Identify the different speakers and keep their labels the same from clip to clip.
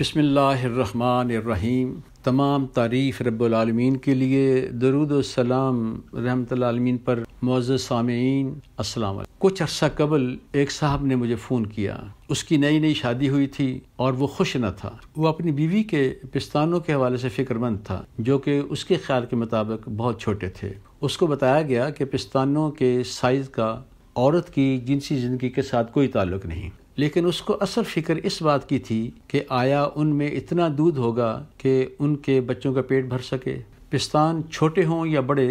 Speaker 1: बसमीम तमाम तारीफ़ रबालमीन के लिए दरुदसलाम रहमत आलमीन पर मौज सामीन असलम कुछ अर्सा कबल एक साहब ने मुझे फ़ोन किया उसकी नई नई शादी हुई थी और वो खुश न था वो अपनी बीवी के पिस्तानों के हवाले से फ़िक्रमंद था जो कि उसके ख्याल के मुताबिक बहुत छोटे थे उसको बताया गया कि पिस्तानों के साइज़ का औरत की जिनसी ज़िंदगी के साथ कोई ताल्लुक नहीं लेकिन उसको असल फिक्र इस बात की थी कि आया उनमें इतना दूध होगा कि उनके बच्चों का पेट भर सके पिस्तान छोटे हों या बड़े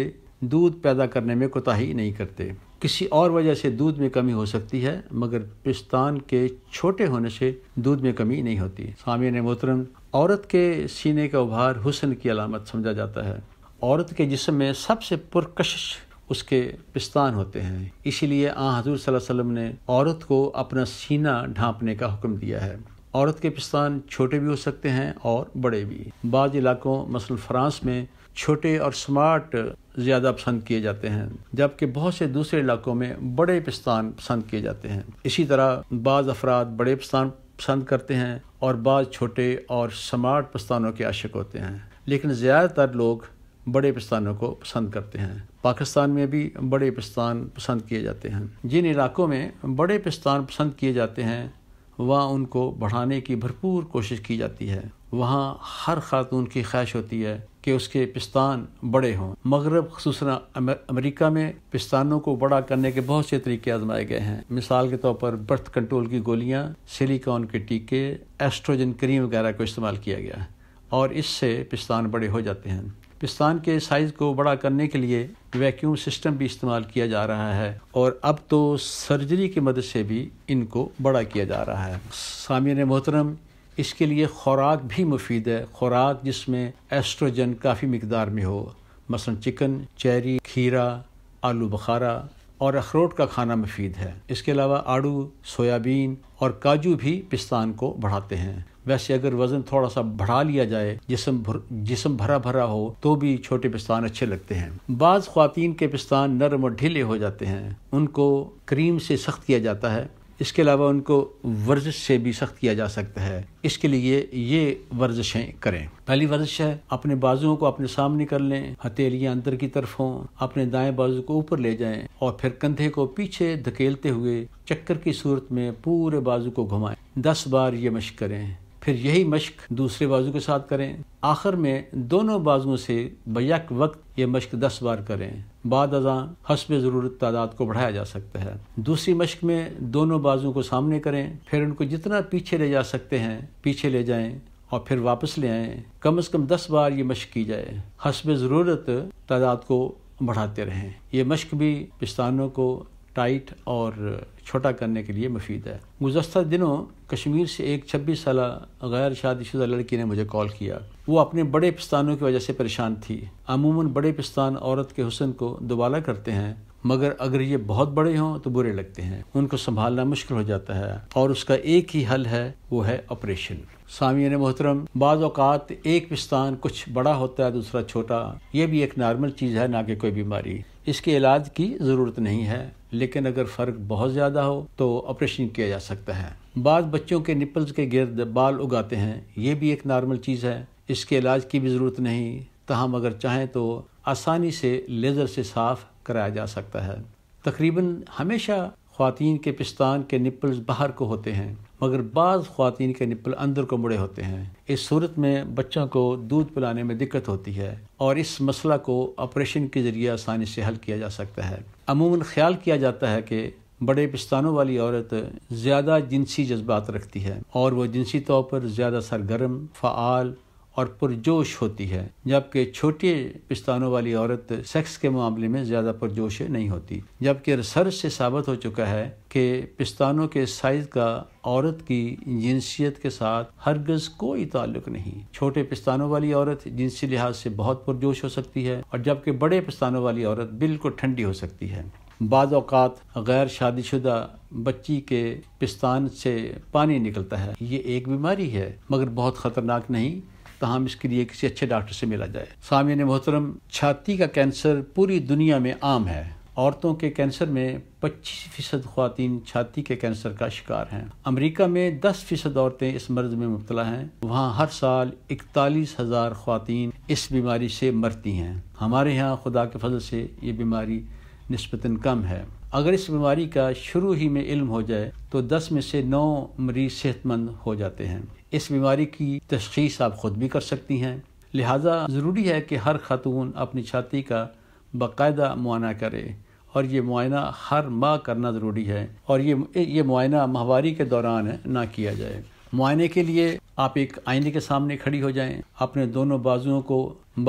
Speaker 1: दूध पैदा करने में कोताही नहीं करते किसी और वजह से दूध में कमी हो सकती है मगर पिस्तान के छोटे होने से दूध में कमी नहीं होती सामिया ने मोहतरम औरत के सीने का उभार हुसन की अलामत समझा जाता है औरत के जिसम में सबसे पुरकशिश उसके पिस्तान होते हैं इसीलिए आ हजूर वसल्लम ने औरत को अपना सीना ढांपने का हुक्म दिया है औरत के पिस्तान छोटे भी हो सकते हैं और बड़े भी बाज़ इलाकों मसल फ्रांस में छोटे और स्मार्ट ज़्यादा पसंद किए जाते हैं जबकि बहुत से दूसरे इलाकों में बड़े पिस्तान पसंद किए जाते हैं इसी तरह बाज़ अफराद बड़े पिस्तान पसंद करते हैं और बाज़ छोटे और स्मार्ट पिस्तानों के आशिक होते हैं लेकिन ज़्यादातर लोग बड़े पिस्तानों को पसंद करते हैं पाकिस्तान में भी बड़े पिस्तान पसंद किए जाते हैं जिन इलाकों में बड़े पिस्तान पसंद किए जाते हैं वहाँ उनको बढ़ाने की भरपूर कोशिश की जाती है वहाँ हर खातून की ख्वाहिश होती है कि उसके पिस्तान बड़े हों मगरब खूस अमेरिका में पिस्तानों को बड़ा करने के बहुत से तरीके आजमाए गए हैं मिसाल के तौर पर बर्थ कंट्रोल की गोलियाँ सिलिकॉन के टीके एस्ट्रोजन क्रीम वगैरह को इस्तेमाल किया गया है और इससे पिस्तान बड़े हो जाते हैं पिस्तान के साइज़ को बड़ा करने के लिए वैक्यूम सिस्टम भी इस्तेमाल किया जा रहा है और अब तो सर्जरी की मदद से भी इनको बड़ा किया जा रहा है सामिन मोहतरम इसके लिए खुराक भी मुफीद है खुराक जिसमें एस्ट्रोजन काफ़ी मकदार में हो मसलन चिकन चेरी खीरा आलू बखारा और अखरोट का खाना मुफीद है इसके अलावा आड़ू सोयाबीन और काजू भी पिस्तान को बढ़ाते हैं वैसे अगर वज़न थोड़ा सा बढ़ा लिया जाए जिसम भर, जिसम भरा भरा हो तो भी छोटे पिस्तान अच्छे लगते हैं बाज़ खातिन के पिस्तान नरम और ढीले हो जाते हैं उनको क्रीम से सख्त किया जाता है इसके अलावा उनको वर्जिश से भी सख्त किया जा सकता है इसके लिए ये वर्जिशें करें पहली वर्जिश है अपने बाजुओं को अपने सामने कर लें हथेलियां अंदर की तरफ हों अपने दाएं बाजू को ऊपर ले जाएं और फिर कंधे को पीछे धकेलते हुए चक्कर की सूरत में पूरे बाजू को घुमाएं दस बार ये मश करें फिर यही मश्क दूसरे बाजू के साथ करें आखिर में दोनों बाजुओं से बैक वक्त ये मश्क दस बार करें बाद अजा हसब ज़रूरत तादाद को बढ़ाया जा सकता है दूसरी मश्क में दोनों बाजुओं को सामने करें फिर उनको जितना पीछे ले जा सकते हैं पीछे ले जाएं और फिर वापस ले आएं कम अज़ कम दस बार ये मश्क की जाए हसब ज़रूरत तादाद को बढ़ाते रहें ये मश्क भी पिस्तानों को टाइट और छोटा करने के लिए मुफीद है गुजशत दिनों कश्मीर से एक छब्बीस साल गैर शादीशुदा लड़की ने मुझे कॉल किया वो अपने बड़े पिस्तानों की वजह से परेशान थी अमूमन बड़े पिस्तान औरत के हुसन को दुबाला करते हैं मगर अगर ये बहुत बड़े हों तो बुरे लगते हैं उनको संभालना मुश्किल हो जाता है और उसका एक ही हल है वो है ऑपरेशन सामियन मोहतरम बाज़ात अवत एक पिस्तान कुछ बड़ा होता है दूसरा छोटा ये भी एक नॉर्मल चीज़ है ना कि कोई बीमारी इसके इलाज की ज़रूरत नहीं है लेकिन अगर फ़र्क बहुत ज़्यादा हो तो ऑपरेशन किया जा सकता है बाद बच्चों के निपल्स के गिरद बाल उगाते हैं ये भी एक नॉर्मल चीज़ है इसके इलाज की भी ज़रूरत नहीं तहम अगर चाहें तो आसानी से लेज़र से साफ़ कराया जा सकता है तकरीबन हमेशा ख़वान के पिस्तान के निपल्स बाहर को होते हैं मगर बाज़ ख़वान के निपल अंदर को मुड़े होते हैं इस सूरत में बच्चों को दूध पिलाने में दिक्कत होती है और इस मसला को ऑपरेशन के ज़रिए आसानी से हल किया जा सकता है अमूमन ख्याल किया जाता है कि बड़े पिस्तानों वाली औरत ज़्यादा जिनसी जज्बात रखती है और वह जिनसी तौर पर ज़्यादा सरगर्म फ़ाल और पुरजोश होती है जबकि छोटे पिस्तानों वाली औरत सेक्स के मामले में ज़्यादा पुरजोश नहीं होती जबकि रिसर्च से साबित हो चुका है कि पिस्तानों के साइज का औरत की जिनसियत के साथ हरगज कोई ताल्लुक नहीं छोटे पिस्तानों वाली औरत जिनसी लिहाज से बहुत पुरजोश हो सकती है और जबकि बड़े पिस्तानों वाली औरत बिल्कुल ठंडी हो सकती है बाज़ात गैर शादीशुदा बच्ची के पिस्तान से पानी निकलता है ये एक बीमारी है मगर बहुत ख़तरनाक नहीं तहम इसके लिए किसी अच्छे डॉक्टर से मिला जाए सामिन मोहतरम छाती का कैंसर पूरी दुनिया में आम है औरतों के कैंसर में 25 फ़ीसद खुतिन छाती के कैंसर का शिकार हैं अमेरिका में 10 फ़ीसद औरतें इस मर्ज में मुबतला हैं वहाँ हर साल इकतालीस हज़ार खुतिन इस बीमारी से मरती हैं हमारे यहाँ खुदा के फजल से ये बीमारी नस्बता कम है अगर इस बीमारी का शुरू ही में इल्म हो जाए तो 10 में से 9 मरीज सेहतमंद हो जाते हैं इस बीमारी की तशीस आप ख़ुद भी कर सकती हैं लिहाजा ज़रूरी है कि हर खातून अपनी छाती का बाकायदा मुआना करे और ये मुआयना हर माह करना ज़रूरी है और ये ये मुआयना माहवारी के दौरान ना किया जाए मुआयने के लिए आप एक आईने के सामने खड़ी हो जाएं अपने दोनों बाजुओं को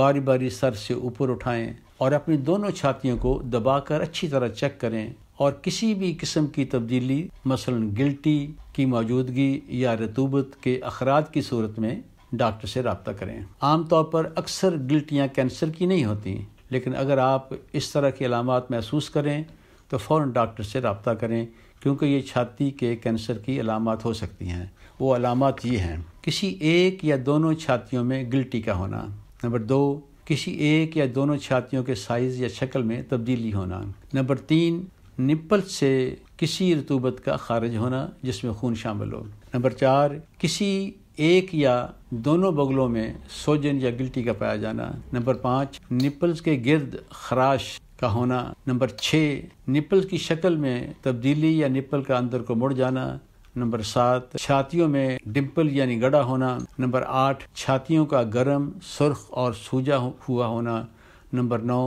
Speaker 1: बारी बारी सर से ऊपर उठाएं और अपनी दोनों छातियों को दबाकर अच्छी तरह चेक करें और किसी भी किस्म की तब्दीली मसलन गिल्टी की मौजूदगी या रतूबत के अखराज की सूरत में डॉक्टर से रबता करें आमतौर पर अक्सर गिल्टियाँ कैंसर की नहीं होती लेकिन अगर आप इस तरह की अलामत महसूस करें तो फ़ौर डॉक्टर से रबता करें क्योंकि ये छाती के कैंसर की अलामत हो सकती हैं वो अलामत ये हैं किसी एक या दोनों छातियों में गिल्टी का होना नंबर दो किसी एक या दोनों छातियों के साइज़ या शक्ल में तब्दीली होना नंबर तीन निपल से किसी रतूबत का खारिज होना जिसमें खून शामिल हो नंबर चार किसी एक या दोनों बगलों में सोजन या गिल्टी का पाया जाना नंबर पाँच निपल्स के गर्द खराश का होना नंबर छः निपल की शक्ल में तब्दीली या निपल का अंदर को मुड़ जाना नंबर सात छातियों में डिम्पल यानी गड़ा होना नंबर आठ छातियों का गर्म सुर्ख और सूजा हुआ होना नंबर नौ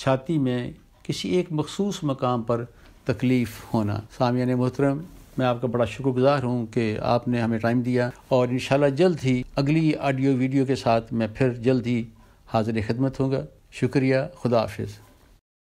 Speaker 1: छाती में किसी एक मखसूस मकाम पर तकलीफ़ होना सामियान मोहतरम मैं आपका बड़ा शुक्रगुजार हूँ कि आपने हमें टाइम दिया और इन जल्द ही अगली ऑडियो वीडियो के साथ मैं फिर जल्द ही हाजिर खदमत होगा शुक्रिया खुदा हाफिज़